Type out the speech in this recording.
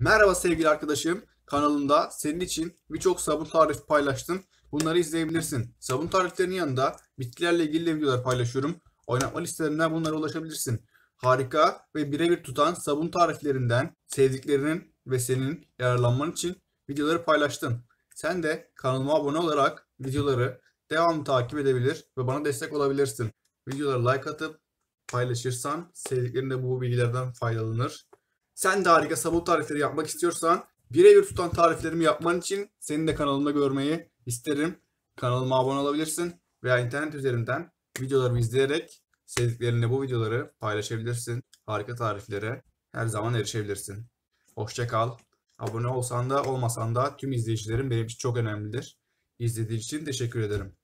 Merhaba sevgili arkadaşım. Kanalımda senin için birçok sabun tarifi paylaştım. Bunları izleyebilirsin. Sabun tariflerinin yanında bitkilerle ilgili de videolar paylaşıyorum. Oynatma listelerinden bunlara ulaşabilirsin. Harika ve birebir tutan sabun tariflerinden sevdiklerinin ve senin yararlanman için videoları paylaştım. Sen de kanalıma abone olarak videoları devamlı takip edebilir ve bana destek olabilirsin. videoları like atıp paylaşırsan sevdiklerinde bu bilgilerden faydalanır. Sen de harika sabun tarifleri yapmak istiyorsan birebir tutan tariflerimi yapman için senin de kanalımda görmeyi isterim. Kanalıma abone olabilirsin veya internet üzerinden videolarımı izleyerek sevdiklerinle bu videoları paylaşabilirsin. Harika tariflere her zaman erişebilirsin. Hoşçakal. Abone olsan da olmasan da tüm izleyicilerim benim için çok önemlidir. İzlediğin için teşekkür ederim.